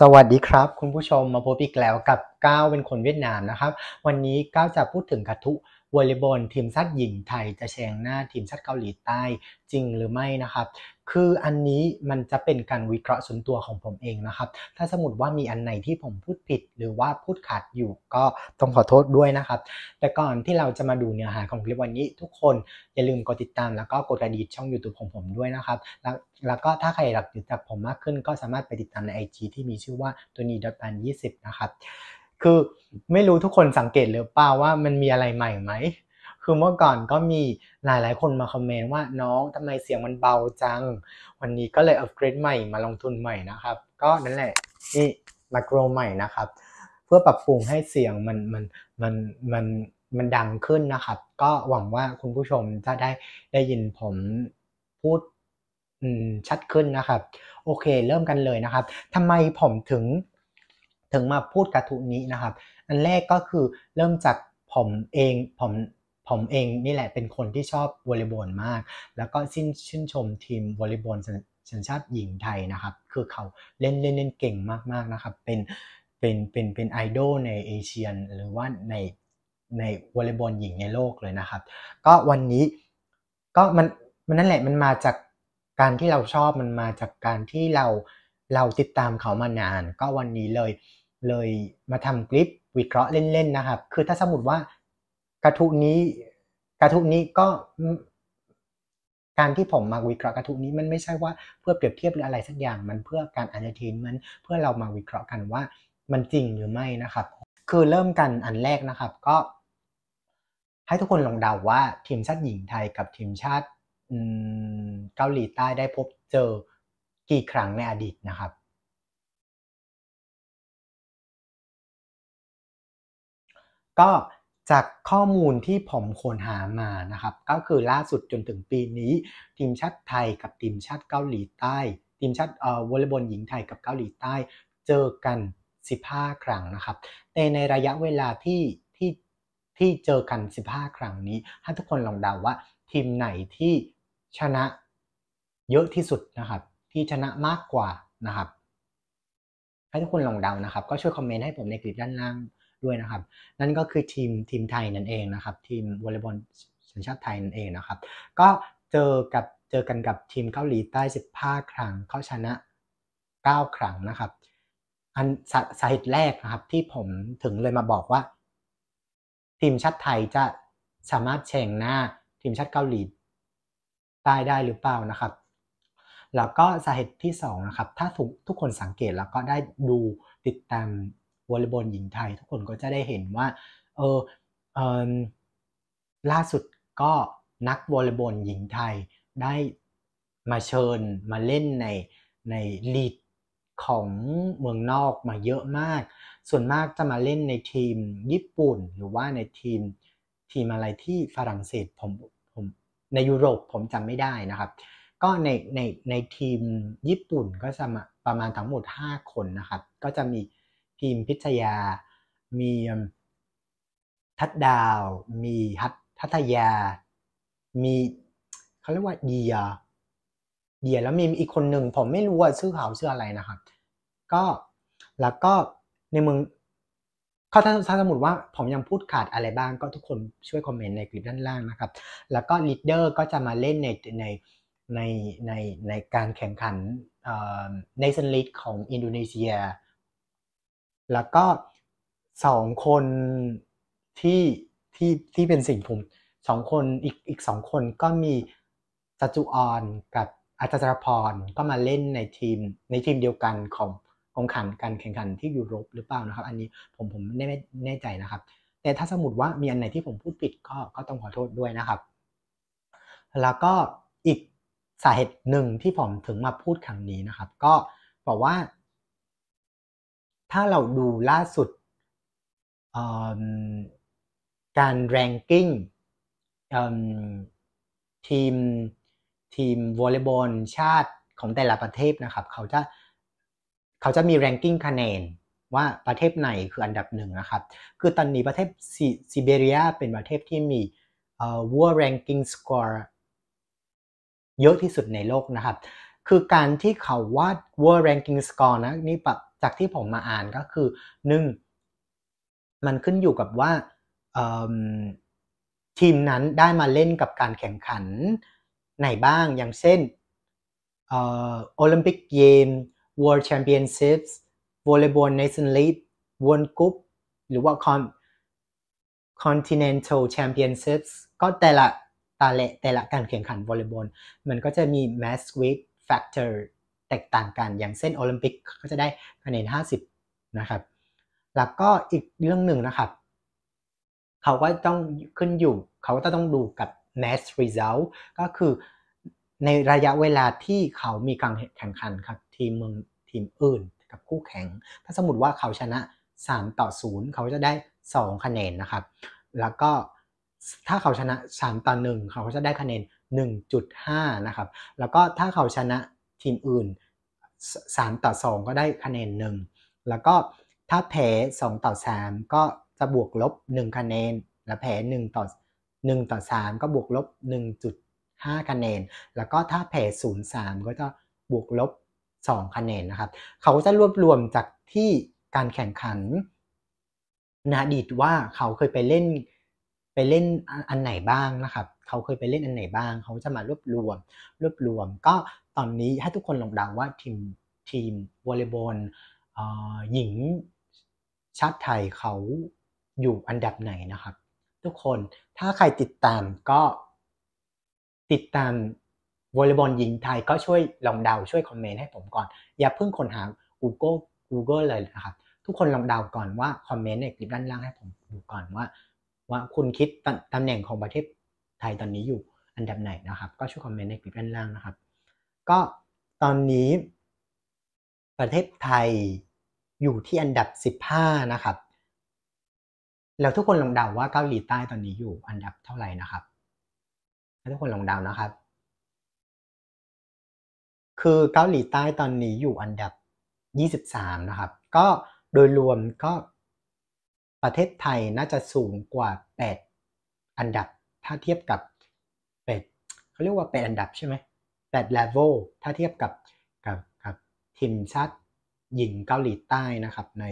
สวัสดีครับ คุณผู้ชมมาพบอีกแล้วกับก้าวเป็นคนเวียดนามนะครับ วันนี้ก้าวจะพูดถึงกระทุวอลเลย์บอลทีมชาติหญิงไทยจะแชงหน้าทีมชาติเกาหลีใต้จริงหรือไม่นะครับ คืออันนี้มันจะเป็นการวิเคราะห์ส่วนตัวของผมเองนะครับ ถ้าสมมติว่ามีอันไหนที่ผมพูดผิดหรือว่าพูดขาดอยู่ก็ต้องขอโทษด้วยนะครับ แต่ก่อนที่เราจะมาดูเนื้อหาของคลิปวันนี้ ทุกคนอย่าลืมกดติดตามแล้วก็กดกระดิ่งช่อง YouTube ของผมด้วยนะครับ แล้วแล้วก็ถ้าใครอยากติดตามผมมากขึ้นก็สามารถไปติดตามในจีที่มีชื่อว่าตัวนี้ดอทปันยี่สิบนะครับคือไม่รู้ทุกคนสังเกตหรือเปล่าว่ามันมีอะไรใหม่ไหมคือเมื่อก่อนก็มีหลายหลายคนมาคอมเมนต์ว่าน้องทำไมเสียงมันเบาจัง วันนี้ก็เลยอัปเกรดใหม่มาลงทุนใหม่นะครับ ก็นั่นแหละนี่มาโกรใหม่นะครับเพื่อปรับปรุงให้เสียงมันมันมันมันมันดังขึ้นนะครับ ก็หวังว่าคุณผู้ชมจะได้ได้ยินผมพูดชัดขึ้นนะครับ โอเคเริ่มกันเลยนะครับทำไมผมถึงถึงมาพูดกระทุนี้นะครับ อันแรกก็คือเริ่มจากผมเองผมผมเอง นี่แหละ เป็นคนที่ชอบวอลเลย์บอลมาก แล้วก็ชื่นชมทีมวอลเลย์บอลสัญชาติหญิงไทยนะครับ คือเขาเล่นเล่นเล่นเก่งมากๆนะครับ เป็นเป็นเป็นเป็นไอดอลในเอเชียหรือว่าในในวอลเลย์บอลหญิงในโลกเลยนะครับ ก็วันนี้ก็มันมันนั่นแหละมันมาจากการที่เราชอบมันมาจากการที่เราเราติดตามเขามานานก็วันนี้เลยเลยมาทำคลิปวิเคราะห์เล่นๆนะครับ คือถ้าสมมติว่ากระทุนี้กระทุนี้ก็การที่ผมมาวิเคราะห์กระทุนี้มันไม่ใช่ว่า เพื่อเปรียบเทียบหรืออะไรสักอย่าง มันเพื่อการอันเดอร์เทนมันเพื่อเรามาวิเคราะห์กันว่ามันจริงหรือไม่นะครับ คือเริ่มกันอันแรกนะครับก็ให้ทุกคนลองเดาว่าทีมชาติหญิงไทยกับทีมชาติเกาหลีใต้ได้พบเจอกี่ครั้งในอดีตนะครับก็จากข้อมูลที่ผมค้นหามานะครับก็คือล่าสุดจนถึงปีนี้ ทีมชาติไทยกับทีมชาติเกาหลีใต้ทีมชาติวอลเลย์บอลหญิงไทยกับเกาหลีใต้เจอกัน 15 ครั้งนะครับแต่ในระยะเวลาที่ที่ที่เจอกัน 15 ครั้งนี้ให้ทุกคนลองเดาว่า ทีมไหนที่ชนะเยอะที่สุดนะครับที่ชนะมากกว่านะครับให้ทุกคนลองเดานะครับ ก็ช่วยคอมเมนต์ให้ผมในคลิปด้านล่าง้วยนะครับ นั่นก็คือทีมทีมไทยนั่นเองนะครับ ทีมวอลเลย์บอลสัญชาติไทยนั่นเองนะครับก็เจอกับเจอกันกับทีมเกาหลีใต้ 15 ครั้งเขาชนะ 9 ครั้งนะครับอันสสาเหตุแรกนะครับที่ผมถึงเลยมาบอกว่าทีมชาติไทยจะสามารถแข่งหน้าทีมชาติเกาหลีใต้ได้หรือเปล่านะครับแล้วก็สาเหตุที่2นะครับถ้าทุกทุกคนสังเกตแล้วก็ได้ดูติดตามวอลเลย์บอลหญิงไทย ทุกคนก็จะได้เห็นว่าเออเออล่าสุดก็นักวอลเลย์บอลหญิงไทยได้มาเชิญมาเล่นในในลีดของเมืองนอกมาเยอะมาก ส่วนมากจะมาเล่นในทีมญี่ปุ่น หรือว่าในทีมทีมอะไรที่ฝรั่งเศสผมผมในยุโรปผมจำไม่ได้นะครับ ก็ในในในทีมญี่ปุ่นก็จะมาประมาณทั้งหมด 5 คนนะครับ ก็จะมีพิมพิทยา มีทัดดาว มีฮัทัทยา มีเขาเรียกว่าเดีย เดียแล้วมีอีกคนหนึ่งผมไม่รู้ว่าชื่อเขาชื่ออะไรนะครับ ก็แล้วก็ในเมืองเ้าถ้าสมมติว่าผมยังพูดขาดอะไรบ้างก็ทุกคนช่วยคอมเมนต์ในคลิปด้านล่างนะครับ แล้วก็ลีดเดอร์ก็จะมาเล่นในในในในในการแข่งขันในเันลิดของอินโดนีเซียแล้วก็สองคนที่ที่ที่เป็นสิ่งผมสองคนอีกอีกสองคนก็มีจัจุออนกับอาจารย์พรก็มาเล่นในทีม ในทีมเดียวกันของของขันการแข่งขันที่ยุโรปหรือเปล่านะครับ อันนี้ผมผมไม่แน่ใจนะครับ แต่ถ้าสมมติว่ามีอันไหนที่ผมพูดผิดก็ก็ต้องขอโทษด้วยนะครับ แล้วก็อีกสาเหตุหนึ่งที่ผมถึงมาพูดครั้งนี้นะครับ ก็บอกว่าถ้าเราดูล่าสุดการแรงกิ้งทีมทีมวอลเลย์บอลชาติของแต่ละประเทศนะครับเขาจะเขาจะมีแรงกิ้งคะแนนว่าประเทศไหนคืออันดับหนึ่งนะครับคือตอนนี้ประเทศซิเบเรียเป็นประเทศที่มีวอ่อ world ranking score เยอะที่สุดในโลกนะครับคือการที่เขาวาด world ranking score นะนี่จากที่ผมมาอ่านก็คือหนึ่งมันขึ้นอยู่กับว่าทีมนั้นได้มาเล่นกับการแข่งขันไหนบ้างอย่างเช่นโอลิมปิกเกม World Championships วอลเลย์บอล Nation League วนกรุ๊ปหรือว่า Continental Championships ก็แต่ละตตเละแต่ละการแข่งขันวอลเลย์บอลมันก็จะมี m a t c ว Week Factor แตกต่างกันอย่างเส้นโอลิมปิกก็จะได้คะแนน50 นะครับ แล้วก็อีกเรื่องหนึ่งนะครับ เขาก็ต้องขึ้นอยู่เขาก็ต้องดูกับ next result ก็คือในระยะเวลาที่เขามีการแข่งขันครับทีมเมืองทีมอื่นกับคู่แข่งถ้าสมมติว่าเขาชนะ 3 ต่อ 0 เขาจะได้ 2 คะแนนนะครับ แล้วก็ถ้าเขาชนะ 3ต่อ1เขาก็จะได้คะแนน 1.5นะครับแล้วก็ถ้าเขาชนะทีมอื่นสามต่อสองก็ได้คะแนนหนึ่งแล้วก็ถ้าแพ้สองต่อสามก็จะบวกลบหนึ่งคะแนน และแพ้หนึ่งต่อหนึ่งต่อสามก็บวกลบหหนึ่งจุด้าคะแนน แล้วก็ถ้าแพ้ศูนย์สามก็จะบวกลบสองคะแนนนะครับ เขาจะรวบรวมจากที่การแข่งขัน นาดีตว่าเขาเคยไปเล่นไปเล่นอันไหนบ้างนะครับ เขาเคยไปเล่นอันไหนบ้าง เขาจะมารวบรวมรวบรวมก็ตอนนี้ให้ทุกคนลองเดาว่าทีมทีมวอลเลย์บอลหญิงชาติไทยเขาอยู่อันดับไหนนะครับทุกคนถ้าใครติดตามก็ติดตามวอลเลย์บอลหญิงไทยก็ช่วยลองเดา ช่วยคอมเมนต์ให้ผมก่อน อย่าเพิ่งค้นหา Google Google เลยนะครับทุกคนลองเดาก่อนว่าคอมเมนต์ในคลิปด้านล่างให้ผมดูก่อนว่า ว่าคุณคิดตำแหน่งของประเทศไทยตอนนี้อยู่อันดับไหนนะครับ ก็ช่วยคอมเมนต์ในคลิปด้านล่างนะครับก็ตอนนี้ประเทศไทยอยู่ที่อันดับ15นะครับแล้วทุกคนลองเดาว่าเกาหลีใต้ตอนนี้อยู่อันดับเท่าไหร่นะครับทุกคนลองเดานะครับ คือเกาหลีใต้ตอนนี้อยู่อันดับ 23นะครับก็โดยรวมก็ประเทศไทยน่าจะสูงกว่า 8 อันดับถ้าเทียบกับ8เขาเรียกว่า8อันดับใช่ไหม8 level ถ้าเทียบกับกับกับทีมชาติหญิงเกาหลีใต้นะครับ ใน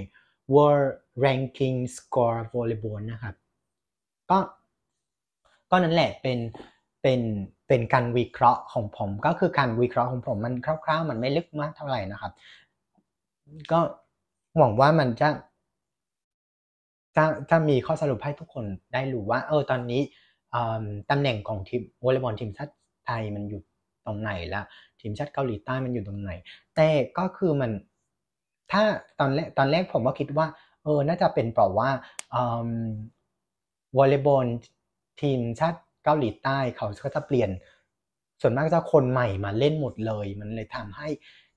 World Ranking Score Volleyball นะครับ ก็ก็นั่นแหละเป็นเป็นเป็นการวิเคราะห์ของผมก็คือการวิเคราะห์ของผมมันคร่าวๆ มันไม่ลึกมากเท่าไหร่นะครับ ก็หวังว่ามันจะจะ จะมีข้อสรุปให้ทุกคนได้รู้ว่าเออตอนนี้ตำแหน่งของทีมวอลเลย์บอลทีมชาติไทยมันอยู่ตรงไหนละทีมชาติเกาหลีใต้มันอยู่ตรงไหน แต่ก็คือมันถ้าตอนแรกตอนแรกผมก็คิดว่าเออน่าจะเป็นเพราะว่าวอลเลย์บอลทีมชาติเกาหลีใต้ เขาก็จะเปลี่ยน ส่วนมากจะคนใหม่มาเล่นหมดเลย มันเลยทำให้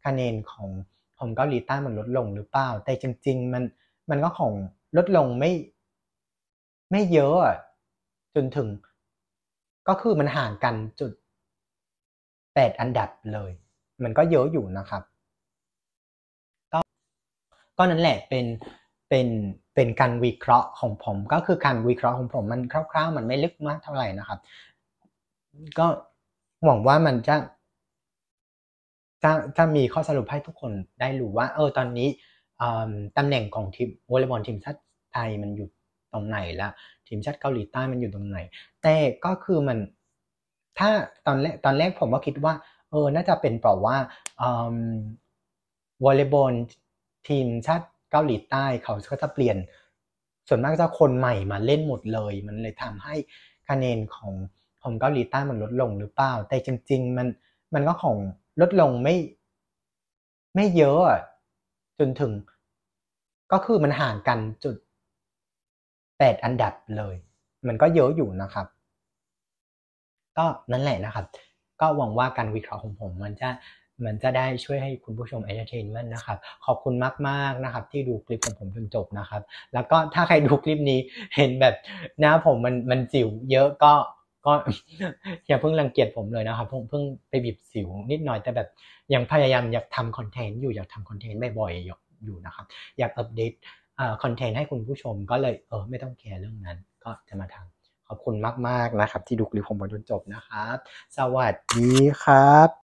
คะแนนของของเกาหลีใต้มันลดลงหรือเปล่าแต่จริงๆมันมันก็ของลดลงไม่ไม่เยอะจนถึงก็คือมันห่างกันจุด8 อันดับเลยมันก็เยอะอยู่นะครับ ก็ก็นั่นแหละเป็นเป็นเป็นการวิเคราะห์ของผม ก็คือการวิเคราะห์ของผมมันคร่าวๆ มันไม่ลึกมากเท่าไหร่นะครับ ก็หวังว่ามันจะจะจะมีข้อสรุปให้ทุกคนได้รู้ว่าเออตอนนี้ตำแหน่งของทีมวอลเลย์บอลทีมชาติไทยมันอยู่ตรงไหนละทีมชาติเกาหลีใต้มันอยู่ตรงไหน แต่ก็คือมันถ้าตอนแรกตอนแรกผมก็คิดว่าเออ น่าจะเป็นเพราะว่าวอลเลย์บอลทีมชาติเกาหลีใต้ เขาก็จะเปลี่ยน ส่วนมากจะคนใหม่มาเล่นหมดเลย มันเลยทำให้คะแนนของของเกาหลีใต้มันลดลงหรือเปล่า แต่จริงๆมันมันก็ของลดลงไม่ ไม่เยอะ จนถึงก็คือมันห่างกันจุดแปดอันดับเลย มันก็เยอะอยู่นะครับก็นั่นแหละนะครับ ก็หวังว่าการวิเคราะห์ของผม มันจะมันจะได้ช่วยให้คุณผู้ชมเอนเตอร์เทนเมนนะครับขอบคุณมากมากนะครับที่ดูคลิปของผมจนจบนะครับ แล้วก็ถ้าใครดูคลิปนี้เห็นแบบหน้าผมมันมันจิ๋วเยอะก็ก็อย่าเพิ่งรังเกียจผมเลยนะครับผมเพิ่งไปบีบสิวนิดหน่อยแต่แบบยังพยายามอยากทำคอนเทนต์อยู่อยากทำคอนเทนต์บ่อยๆอยู่นะครับอยากอัปเดตคอนเทนต์ให้คุณผู้ชม ก็เลยเออไม่ต้องแคร์เรื่องนั้นก็จะมาทำขอบคุณมาก ๆ นะครับ ที่ดูคลิปผมมาจนจบนะครับ สวัสดีครับ